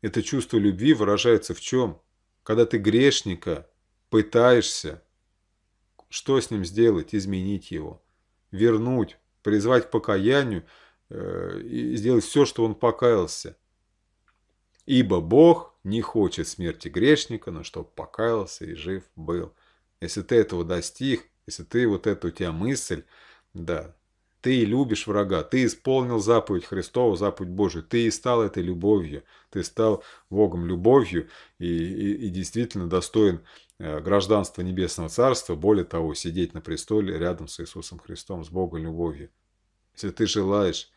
Это чувство любви выражается в чем? Когда ты грешника пытаешься что с ним сделать? Изменить его, вернуть, призвать к покаянию э, и сделать все, что он покаялся. Ибо Бог не хочет смерти грешника, но чтобы покаялся и жив был. Если ты этого достиг, если ты вот эту у тебя мысль, да, ты любишь врага, ты исполнил заповедь Христову, заповедь Божию, ты и стал этой любовью, ты стал Богом любовью и, и, и действительно достоин Э, гражданство Небесного Царства, более того, сидеть на престоле рядом с Иисусом Христом, с Богом любовью. Если ты желаешь...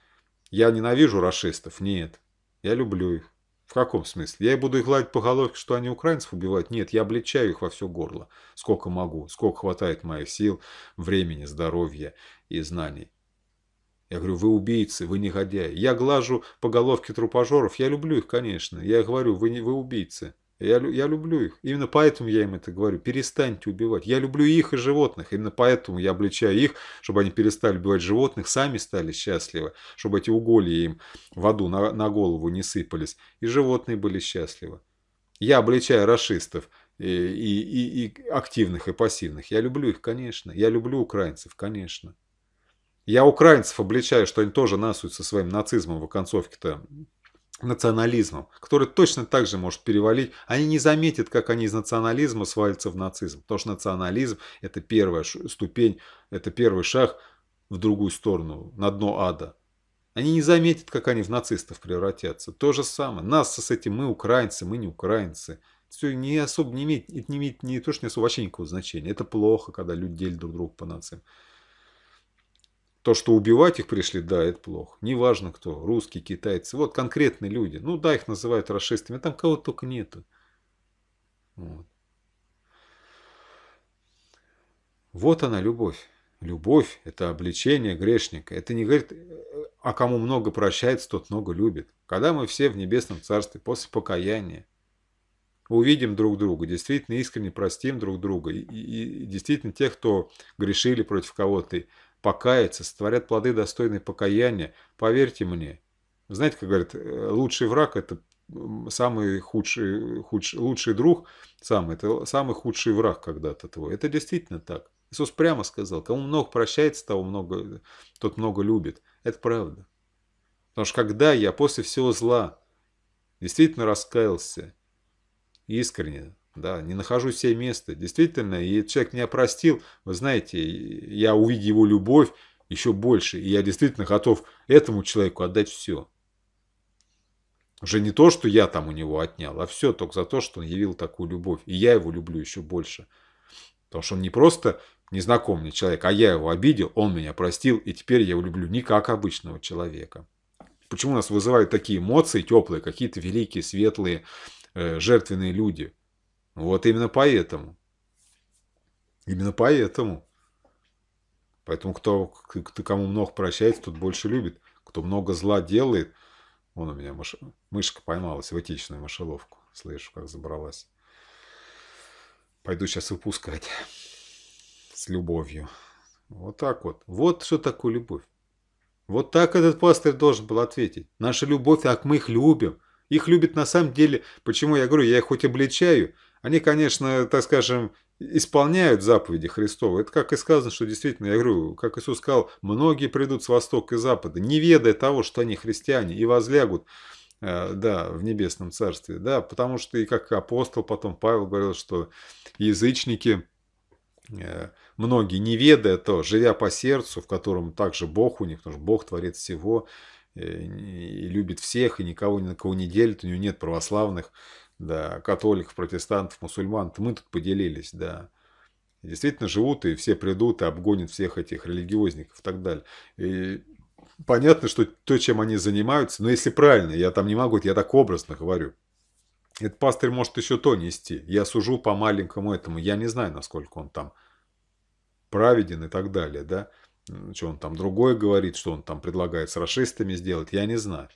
Я ненавижу расистов? Нет. Я люблю их. В каком смысле? Я буду их гладить по головке, что они украинцев убивают? Нет, я обличаю их во все горло. Сколько могу, сколько хватает моих сил, времени, здоровья и знаний. Я говорю, вы убийцы, вы негодяи. Я глажу по головке трупажеров, я люблю их, конечно. Я говорю, вы, не, вы убийцы. Я, я люблю их. Именно поэтому я им это говорю. Перестаньте убивать. Я люблю их и животных. Именно поэтому я обличаю их, чтобы они перестали убивать животных, сами стали счастливы, чтобы эти уголья им в аду на, на голову не сыпались. И животные были счастливы. Я обличаю расистов и, э, и, и, и активных, и пассивных. Я люблю их, конечно. Я люблю украинцев, конечно. Я украинцев обличаю, что они тоже насуют со своим нацизмом в оконцовке-то национализмом, который точно так же может перевалить. Они не заметят, как они из национализма свалятся в нацизм, потому что национализм – это первая ступень, это первый шаг в другую сторону, на дно ада. Они не заметят, как они в нацистов превратятся. То же самое. Нас с этим мы украинцы, мы не украинцы. Все не особо не имеет, это не имеет не то, что не особо вообще никакого значения. Это плохо, когда люди делят друг друга по нациям. То, что убивать их пришли, да, это плохо. Неважно кто, русские, китайцы, вот конкретные люди. Ну да, их называют расистами, там кого только нету. Вот. вот она любовь. Любовь – это обличение грешника. Это не говорит, а кому много прощается, тот много любит. Когда мы все в небесном царстве, после покаяния, увидим друг друга, действительно искренне простим друг друга, и, и, и действительно тех, кто грешили против кого-то, покаяться, сотворят плоды достойные покаяния, поверьте мне. Знаете, как говорят, э, лучший враг – это самый худший, худший, лучший друг, самый, это самый худший враг когда-то твой. Это действительно так. Иисус прямо сказал, кому много прощается, того много, тот много любит. Это правда. Потому что когда я после всего зла действительно раскаялся, искренне, да, не нахожу себе места. Действительно, и человек меня простил. Вы знаете, я увидел его любовь еще больше. И я действительно готов этому человеку отдать все. Уже не то, что я там у него отнял, а все только за то, что он явил такую любовь. И я его люблю еще больше. Потому что он не просто незнакомый человек, а я его обидел, он меня простил, и теперь я его люблю не как обычного человека. Почему нас вызывают такие эмоции теплые, какие-то великие, светлые, э, жертвенные люди? Вот именно поэтому. Именно поэтому. Поэтому кто, кто кому много прощается, тот больше любит. Кто много зла делает, вон у меня мыш, мышка поймалась в этичную мышеловку. Слышу, как забралась. Пойду сейчас выпускать. С любовью. Вот так вот. Вот что такое любовь. Вот так этот пастырь должен был ответить. Наша любовь, так мы их любим. Их любят на самом деле. Почему я говорю, я их хоть обличаю, они, конечно, так скажем, исполняют заповеди Христова. Это как и сказано, что действительно, я говорю, как Иисус сказал, многие придут с востока и запада, не ведая того, что они христиане, и возлягут э, да, в небесном царстве, да, потому что и как апостол потом Павел говорил, что язычники, э, многие, не ведая то, живя по сердцу, в котором также Бог у них, потому что Бог творит всего, э, и любит всех, и никого ни на кого не делит, у него нет православных, да, католиков, протестантов, мусульман, мы тут поделились, да. действительно живут, и все придут, и обгонят всех этих религиозников и так далее. И понятно, что то, чем они занимаются, но если правильно, я там не могу, я так образно говорю, этот пастырь может еще то нести. Я сужу по маленькому этому, я не знаю, насколько он там праведен и так далее, да. Что он там другое говорит, что он там предлагает с расистами сделать, я не знаю.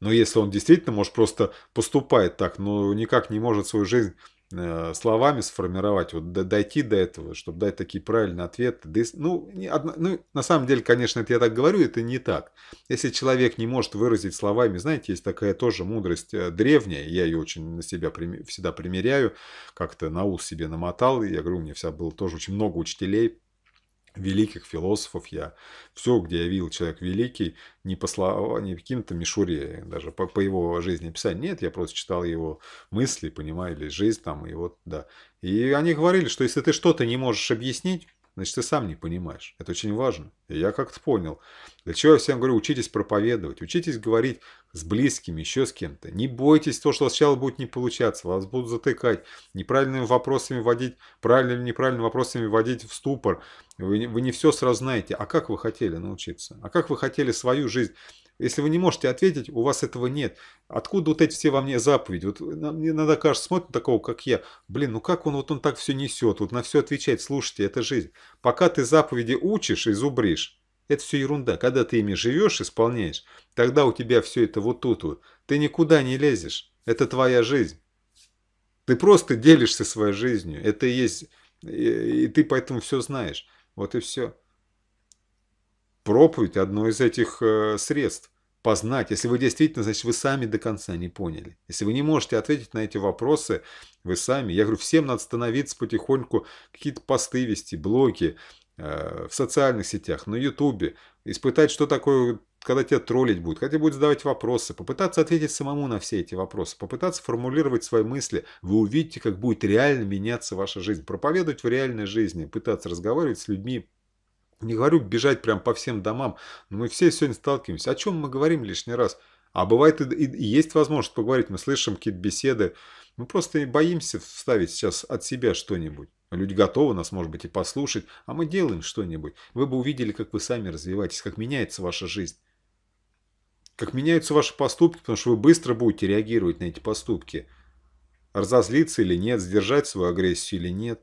Но если он действительно, может, просто поступает так, но никак не может свою жизнь э, словами сформировать, вот дойти до этого, чтобы дать такие правильные ответы. Ну, не, одна, ну, на самом деле, конечно, это я так говорю, это не так. Если человек не может выразить словами, знаете, есть такая тоже мудрость э, древняя, я ее очень на себя всегда примеряю, как-то на ус себе намотал, и я говорю, у меня вся было тоже очень много учителей, великих философов я. Все, где я видел человек великий, не по словам, не каким-то мишуре, даже по, по его писать Нет, я просто читал его мысли, понимаю, или жизнь там, и вот, да. И они говорили, что если ты что-то не можешь объяснить, Значит, ты сам не понимаешь. Это очень важно. И я как-то понял. Для чего я всем говорю, учитесь проповедовать, учитесь говорить с близкими, еще с кем-то. Не бойтесь того, что сначала будет не получаться, вас будут затыкать, неправильными вопросами вводить, правильными, неправильными вопросами вводить в ступор. Вы, вы не все сразу знаете. А как вы хотели научиться? А как вы хотели свою жизнь если вы не можете ответить, у вас этого нет. Откуда вот эти все во мне заповеди? Вот э, мне иногда кажется, смотрит такого, как я. Блин, ну как он вот он так все несет, вот на все отвечает. Слушайте, это жизнь. Пока ты заповеди учишь и зубришь, это все ерунда. Когда ты ими живешь, исполняешь, тогда у тебя все это вот тут вот. Ты никуда не лезешь. Это твоя жизнь. Ты просто делишься своей жизнью. Это есть... И ты поэтому все знаешь. Вот и все. Проповедь – одно из этих э, средств. Познать. Если вы действительно, значит, вы сами до конца не поняли. Если вы не можете ответить на эти вопросы, вы сами. Я говорю, всем надо становиться потихоньку, какие-то посты вести, блоки э, в социальных сетях, на Ютубе. Испытать, что такое когда тебя троллить будет, когда тебе будут задавать вопросы, попытаться ответить самому на все эти вопросы, попытаться формулировать свои мысли, вы увидите, как будет реально меняться ваша жизнь. Проповедовать в реальной жизни, пытаться разговаривать с людьми, не говорю бежать прям по всем домам, но мы все сегодня сталкиваемся. О чем мы говорим лишний раз? А бывает и, и, и есть возможность поговорить, мы слышим какие-то беседы. Мы просто боимся вставить сейчас от себя что-нибудь. Люди готовы нас, может быть, и послушать, а мы делаем что-нибудь. Вы бы увидели, как вы сами развиваетесь, как меняется ваша жизнь. Как меняются ваши поступки, потому что вы быстро будете реагировать на эти поступки. Разозлиться или нет, сдержать свою агрессию или нет.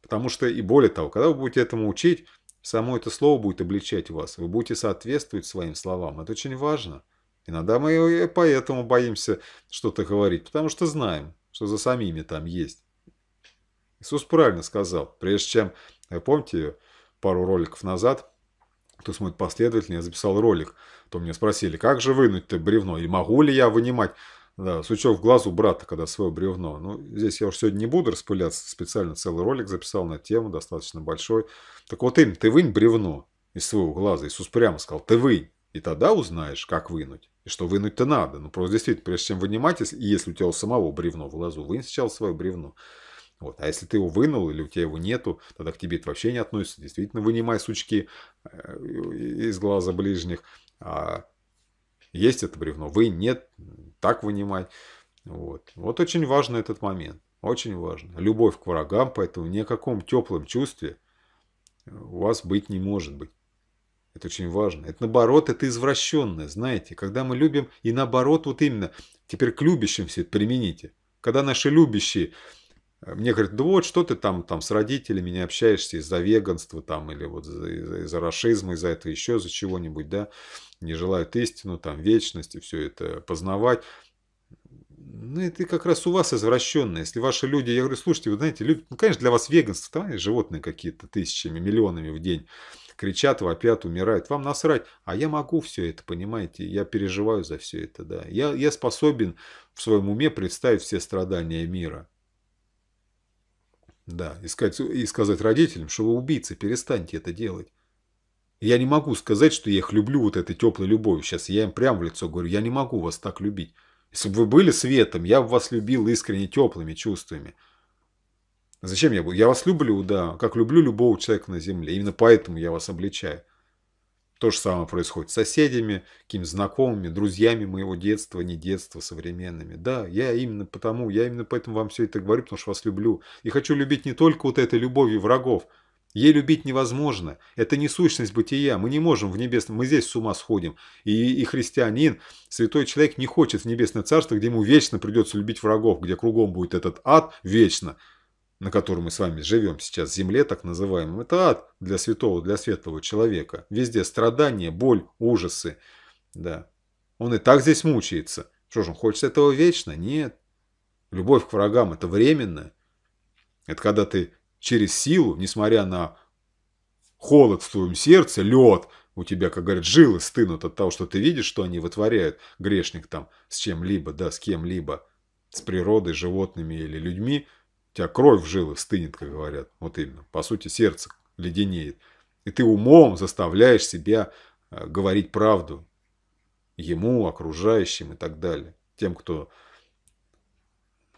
Потому что, и более того, когда вы будете этому учить, Само это слово будет обличать вас. Вы будете соответствовать своим словам. Это очень важно. Иногда мы поэтому боимся что-то говорить, потому что знаем, что за самими там есть. Иисус правильно сказал. Прежде чем, э, помните, пару роликов назад, кто смотрит последовательно, я записал ролик, то меня спросили, как же вынуть-то бревно, и могу ли я вынимать да, сучок в глазу брата, когда свое бревно. Ну, здесь я уж сегодня не буду распыляться, специально целый ролик записал на тему, достаточно большой. Так вот им, ты вынь бревно из своего глаза. Иисус прямо сказал, ты вынь. И тогда узнаешь, как вынуть. И что вынуть-то надо. Ну, просто действительно, прежде чем вынимать, если, если у тебя у самого бревно в глазу, вынь сначала свое бревно. Вот. А если ты его вынул или у тебя его нету, тогда к тебе это вообще не относится. Действительно, вынимай сучки э, из глаза ближних. А есть это бревно, вы нет, так вынимай. Вот. вот очень важно этот момент. Очень важно. Любовь к врагам, поэтому ни о каком теплом чувстве у вас быть не может быть. Это очень важно. Это наоборот, это извращенное, знаете. Когда мы любим, и наоборот, вот именно, теперь к любящим все это примените. Когда наши любящие э, мне говорят, да вот, что ты там, там с родителями не общаешься из-за веганства там, или вот из-за расизма, из-за этого еще, за чего-нибудь, да, не желают истину, там, вечности, все это познавать. Ну, это как раз у вас извращенно. Если ваши люди, я говорю, слушайте, вы знаете, люди, ну, конечно, для вас веганство, да, животные какие-то тысячами, миллионами в день кричат, вопят, умирают. Вам насрать. А я могу все это, понимаете? Я переживаю за все это, да. Я, я способен в своем уме представить все страдания мира. Да, и сказать, и сказать родителям, что вы убийцы, перестаньте это делать. Я не могу сказать, что я их люблю вот этой теплой любовью. Сейчас я им прямо в лицо говорю, я не могу вас так любить. Если бы вы были светом, я бы вас любил искренне теплыми чувствами. Зачем я буду? Я вас люблю, да, как люблю любого человека на земле. Именно поэтому я вас обличаю. То же самое происходит с соседями, какими знакомыми, друзьями моего детства, не детства, современными. Да, я именно потому, я именно поэтому вам все это говорю, потому что вас люблю. И хочу любить не только вот этой любовью врагов – Ей любить невозможно. Это не сущность бытия. Мы не можем в небесном... Мы здесь с ума сходим. И, и христианин, святой человек не хочет в небесное царство, где ему вечно придется любить врагов, где кругом будет этот ад вечно, на котором мы с вами живем сейчас, земле так называемом. Это ад для святого, для светлого человека. Везде страдания, боль, ужасы. Да. Он и так здесь мучается. Что же, он хочет этого вечно? Нет. Любовь к врагам – это временно. Это когда ты через силу, несмотря на холод в твоем сердце, лед, у тебя, как говорят, жилы стынут от того, что ты видишь, что они вытворяют, грешник там, с чем-либо, да, с кем-либо, с природой, животными или людьми, у тебя кровь в жилы стынет, как говорят, вот именно, по сути, сердце леденеет. И ты умом заставляешь себя э, говорить правду ему, окружающим и так далее, тем, кто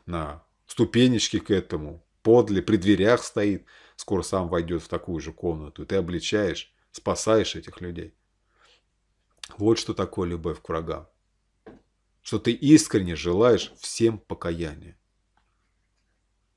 на ступенечке к этому, подле, при дверях стоит, скоро сам войдет в такую же комнату. И ты обличаешь, спасаешь этих людей. Вот что такое любовь к врагам. Что ты искренне желаешь всем покаяния.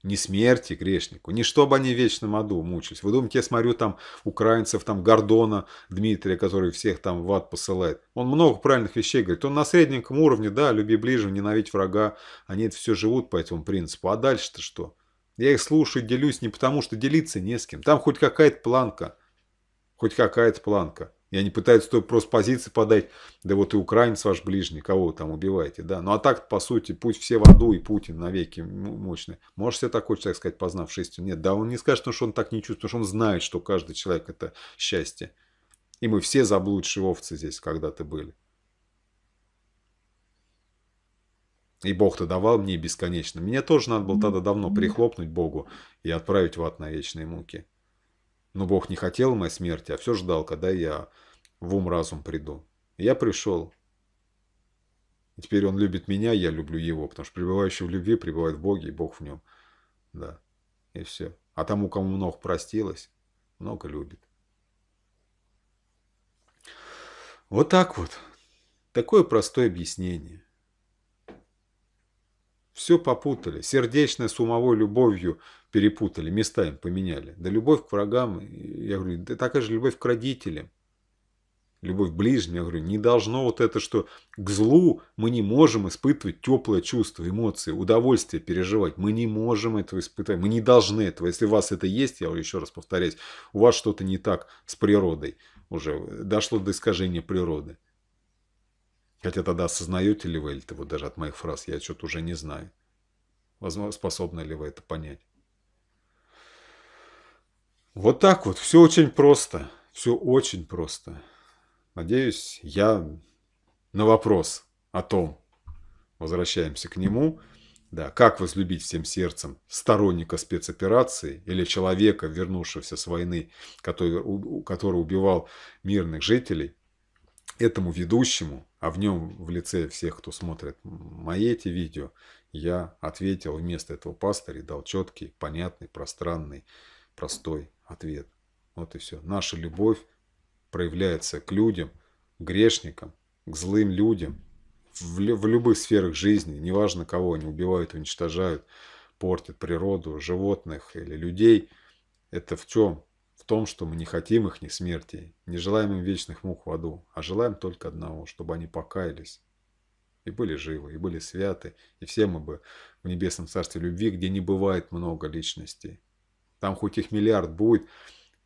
Не смерти грешнику, не чтобы они в вечном аду мучились. Вы думаете, я смотрю там украинцев, там Гордона Дмитрия, который всех там в ад посылает. Он много правильных вещей говорит. Он на среднем уровне, да, люби ближнего, ненавидь врага. Они это все живут по этому принципу. А дальше-то что? Я их слушаю, делюсь не потому, что делиться не с кем. Там хоть какая-то планка. Хоть какая-то планка. Я не пытаюсь той просто позиции подать. Да вот и украинец ваш ближний, кого вы там убиваете. Да? Ну а так, по сути, путь все в аду и Путин навеки мощный. Может себе такой человек сказать, познавший истину? Нет, да он не скажет, что он так не чувствует, потому что он знает, что каждый человек это счастье. И мы все заблудшие овцы здесь когда-то были. И Бог-то давал мне бесконечно. Меня тоже надо было тогда давно прихлопнуть Богу и отправить в ад на вечные муки. Но Бог не хотел моей смерти, а все ждал, когда я в ум-разум приду. я пришел. И теперь он любит меня, я люблю его, потому что пребывающий в любви пребывает в Боге, и Бог в нем. Да, и все. А тому, кому много простилось, много любит. Вот так вот. Такое простое объяснение. Все попутали, сердечной с умовой любовью перепутали, места местами поменяли. Да любовь к врагам, я говорю, да такая же любовь к родителям. Любовь к ближним, я говорю, не должно вот это, что к злу мы не можем испытывать теплое чувство, эмоции, удовольствие переживать. Мы не можем этого испытывать, мы не должны этого. Если у вас это есть, я говорю, еще раз повторять, у вас что-то не так с природой уже, дошло до искажения природы. Хотя тогда осознаете ли вы это, вот даже от моих фраз, я что-то уже не знаю. Возможно, способны ли вы это понять. Вот так вот, все очень просто, все очень просто. Надеюсь, я на вопрос о том, возвращаемся к нему, да, как возлюбить всем сердцем сторонника спецоперации или человека, вернувшегося с войны, который, который убивал мирных жителей, этому ведущему а в нем в лице всех, кто смотрит мои эти видео, я ответил вместо этого пастыря и дал четкий, понятный, пространный, простой ответ. Вот и все. Наша любовь проявляется к людям, грешникам, к злым людям, в, в любых сферах жизни, неважно кого они убивают, уничтожают, портят природу, животных или людей. Это в чем? в том, что мы не хотим их ни смерти, не желаем им вечных мук в аду, а желаем только одного, чтобы они покаялись и были живы, и были святы, и все мы бы в небесном царстве любви, где не бывает много личностей. Там хоть их миллиард будет,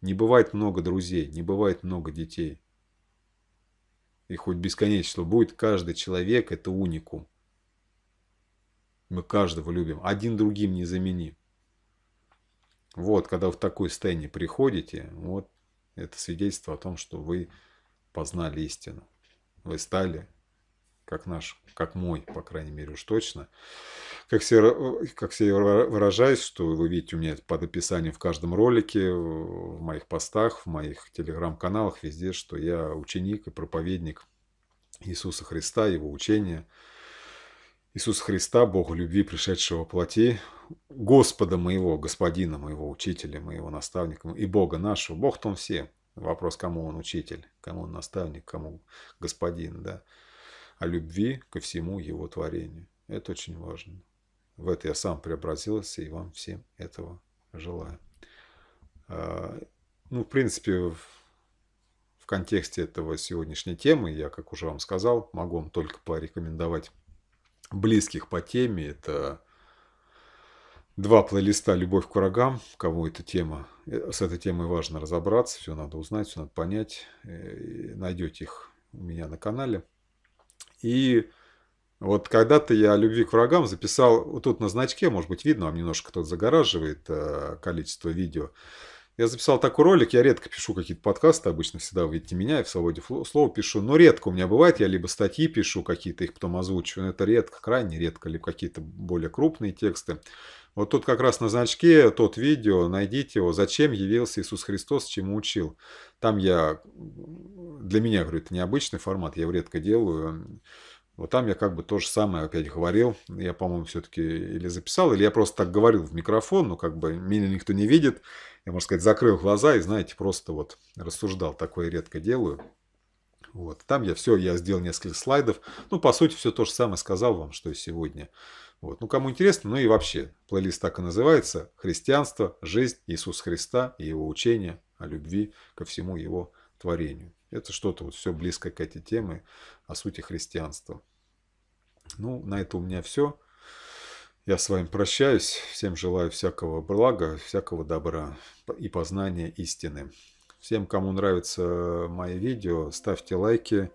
не бывает много друзей, не бывает много детей. И хоть бесконечество будет, каждый человек – это уникум. Мы каждого любим, один другим не заменим. Вот, когда вы в такое состояние приходите, вот это свидетельство о том, что вы познали истину. Вы стали, как наш, как мой, по крайней мере, уж точно. Как все, как все выражаюсь, что вы видите у меня под описанием в каждом ролике, в моих постах, в моих телеграм-каналах, везде, что я ученик и проповедник Иисуса Христа, Его учения – Иисус Христа, Бога любви, пришедшего плоти, Господа моего, Господина моего, Учителя моего, Наставника и Бога нашего. Бог-то он всем. Вопрос, кому он учитель, кому он наставник, кому господин, да. О любви ко всему его творению. Это очень важно. В это я сам преобразился, и вам всем этого желаю. А, ну, в принципе, в контексте этого сегодняшней темы, я, как уже вам сказал, могу вам только порекомендовать близких по теме. Это два плейлиста «Любовь к врагам», кому эта тема, э, с этой темой важно разобраться, все надо узнать, все надо понять. Э, Найдете их у меня на канале. И вот когда-то я «Любви к врагам» записал, вот тут на значке, может быть, видно, вам немножко кто-то загораживает э, количество видео, я записал такой ролик, я редко пишу какие-то подкасты, обычно всегда видите меня, и в свободе слова пишу, но редко у меня бывает, я либо статьи пишу какие-то, их потом озвучиваю, но это редко, крайне редко, либо какие-то более крупные тексты. Вот тут как раз на значке тот видео, найдите его, зачем явился Иисус Христос, чему учил. Там я, для меня, говорю, это необычный формат, я его редко делаю, вот там я как бы то же самое опять говорил. Я, по-моему, все-таки или записал, или я просто так говорил в микрофон, но как бы меня никто не видит. Я, можно сказать, закрыл глаза и, знаете, просто вот рассуждал. Такое редко делаю. Вот. Там я все, я сделал несколько слайдов. Ну, по сути, все то же самое сказал вам, что и сегодня. Вот. Ну, кому интересно, ну и вообще, плейлист так и называется «Христианство, жизнь Иисуса Христа и его учение о любви ко всему его творению». Это что-то вот все близко к этой теме, о сути христианства. Ну, на это у меня все. Я с вами прощаюсь. Всем желаю всякого блага, всякого добра и познания истины. Всем, кому нравятся мои видео, ставьте лайки.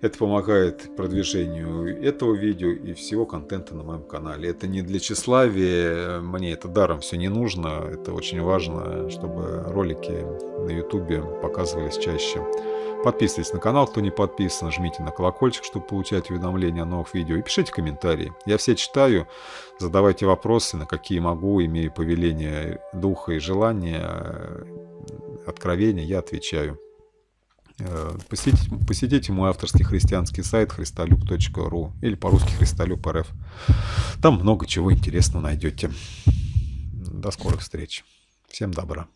Это помогает продвижению этого видео и всего контента на моем канале. Это не для тщеславия, мне это даром все не нужно. Это очень важно, чтобы ролики на ютубе показывались чаще. Подписывайтесь на канал, кто не подписан, жмите на колокольчик, чтобы получать уведомления о новых видео и пишите комментарии. Я все читаю, задавайте вопросы, на какие могу, имею повеление духа и желания, э, откровения, я отвечаю. Э, посетите, посетите мой авторский христианский сайт христолюб.ру или по-русски христолюб.рф. Там много чего интересного найдете. До скорых встреч. Всем добра.